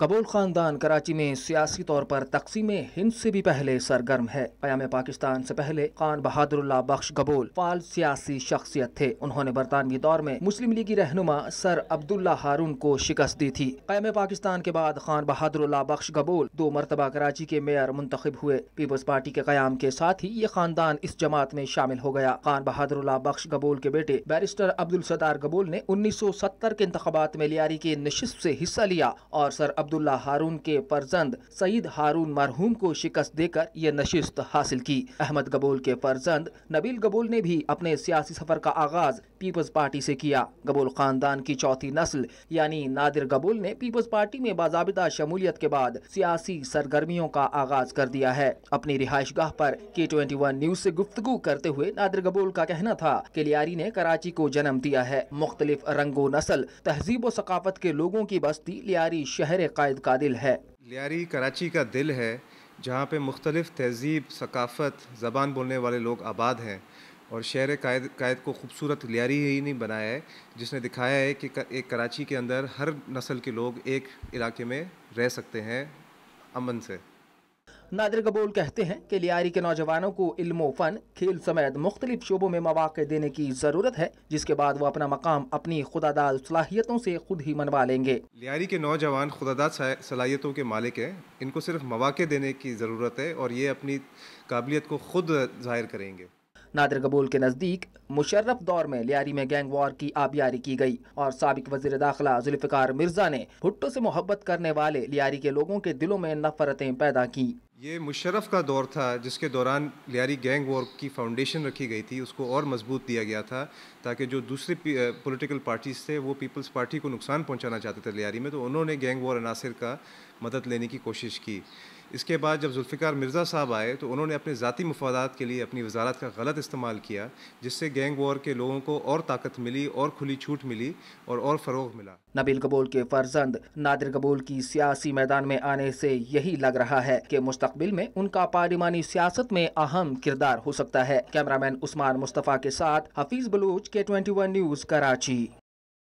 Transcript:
قبول خاندان کراچی میں سیاسی طور پر تقسیم ہند سے بھی پہلے سرگرم ہے قیام پاکستان سے پہلے خان بہادر اللہ بخش قبول سیاسی شخصیت تھے انہوں نے برطانوی دور میں مسلم لیگی رہنما سر عبداللہ کو شکست دی تھی قیام پاکستان کے بعد خان بہادر اللہ بخش قبول دو مرتبہ کراچی کے میئر منتخب ہوئے پیپلز پارٹی کے قیام کے ساتھ ہی یہ خاندان اس جماعت میں شامل ہو گیا خان بہادر اللہ بخش قبول کے بیٹے بیرسٹر عبد الستار قبول نے انیس سو ستر کے انتخابات میں لیاری کی نشست سے حصہ لیا اور سر عبداللہ ہارون کے پرزند سعید ہارون مرحوم کو شکست دے کر یہ نشست حاصل کی احمد گبول کے پرزند نبیل گبول نے بھی اپنے سیاسی سفر کا آغاز پیپلز پارٹی سے کیا گبول خاندان کی چوتھی نسل یعنی نادر گبول نے پیپلز پارٹی میں باضابطہ شمولیت کے بعد سیاسی سرگرمیوں کا آغاز کر دیا ہے اپنی رہائش گاہ پر گفتگو کرتے ہوئے نادر گبول کا کہنا تھا کہ لیاری نے کراچی کو جنم دیا ہے مختلف رنگ و نسل تہذیب و ثقافت کے لوگوں کی بستی لیاری شہر قائد کا دل ہے لیاری کراچی کا دل ہے جہاں پہ مختلف تہذیب ثقافت زبان بولنے والے لوگ آباد ہیں اور شہر قائد قائد کو خوبصورت لیاری ہی نہیں بنایا ہے جس نے دکھایا ہے کہ ایک کراچی کے اندر ہر نسل کے لوگ ایک علاقے میں رہ سکتے ہیں امن سے نادر قبول کہتے ہیں کہ لیاری کے نوجوانوں کو علم و فن کھیل سمیت مختلف شعبوں میں مواقع دینے کی ضرورت ہے جس کے بعد وہ اپنا مقام اپنی خدا داد صلاحیتوں سے خود ہی منوا لیں گے لیاری کے نوجوان خدا داد صلاحیتوں کے مالک ہیں ان کو صرف مواقع دینے کی ضرورت ہے اور یہ اپنی قابلیت کو خود ظاہر کریں گے نادر قبول کے نزدیک مشرف دور میں لیاری میں گینگ وار کی آبیاری کی گئی اور سابق وزیر داخلہ ذوالفقار مرزا نے بھٹو سے محبت کرنے والے لیاری کے لوگوں کے دلوں میں نفرتیں پیدا کی یہ مشرف کا دور تھا جس کے دوران لیاری گینگ وار کی فاؤنڈیشن رکھی گئی تھی اس کو اور مضبوط دیا گیا تھا تاکہ جو دوسری پولیٹیکل پارٹیز تھے وہ پیپلز پارٹی کو نقصان پہنچانا چاہتے تھے لیاری میں تو انہوں نے گینگ وار عناصر کا مدد لینے کی کوشش کی اس کے بعد جب ذوالفقار مرزا صاحب آئے تو انہوں نے اپنے ذاتی مفادات کے لیے اپنی وزارت کا غلط استعمال کیا جس سے گینگ وار کے لوگوں کو اور طاقت ملی اور کھلی چھوٹ ملی اور اور فروغ ملا نبیل قبول کے فرزند نادر قبول کی سیاسی میدان میں آنے سے یہی لگ رہا ہے کہ مستقبل میں ان کا پارلیمانی سیاست میں اہم کردار ہو سکتا ہے کیمرامین عثمان مصطفیٰ کے ساتھ حفیظ بلوچ کے ٹوئنٹی ون نیوز کراچی